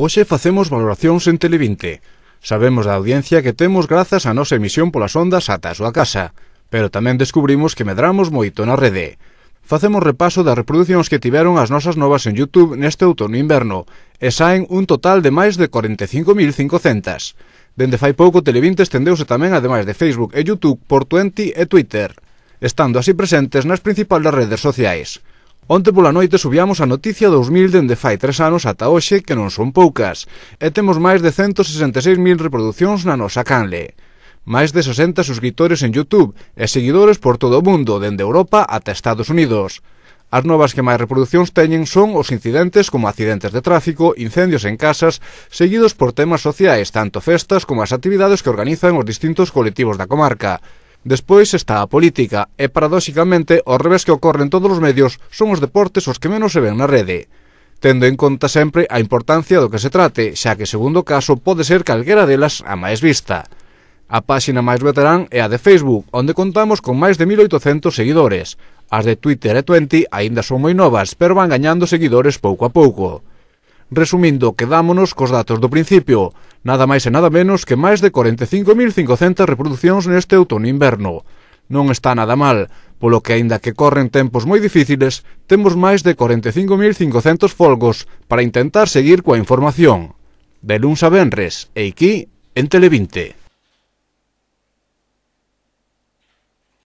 Hoxe facemos valoracións en Televinte. Sabemos da audiencia que temos grazas á nosa emisión polas ondas ata a súa casa, pero tamén descubrimos que medramos moito na rede. Facemos repaso das reproduccións que tiveron as nosas novas en YouTube neste outono inverno, e saen un total de máis de 45.500. Dende fai pouco Televinte estendeuse tamén ademais de Facebook e YouTube por Twenty e Twitter, estando así presentes nas principales redes sociais. Onte pola noite subíamos a noticia 2000 dende fai tres anos ata hoxe que non son poucas, e temos máis de 166.000 reproducións na nosa canle. Máis de 60 suscriptores en YouTube e seguidores por todo o mundo, dende Europa ata Estados Unidos. As novas que máis reproducións teñen son os incidentes como accidentes de tráfico, incendios en casas, seguidos por temas sociais, tanto festas como as actividades que organizan os distintos colectivos da comarca. Despois está a política e, paradoxicamente, ao revés que ocorre en todos os medios, son os deportes os que menos se ven na rede tendo en conta sempre a importancia do que se trate, xa que, segundo caso, pode ser calquera delas a máis vista. A páxina máis veterán é a de Facebook, onde contamos con máis de 1.800 seguidores. As de Twitter e Twenty aínda son moi novas, pero van gañando seguidores pouco a pouco. Resumindo, quedámonos cos datos do principio. Nada máis e nada menos que máis de 45.500 reproduccións neste outono-inverno. Non está nada mal, polo que aínda que corren tempos moi difíciles, temos máis de 45.500 folgos para intentar seguir coa información. De luns a venres, e aquí en Televinte.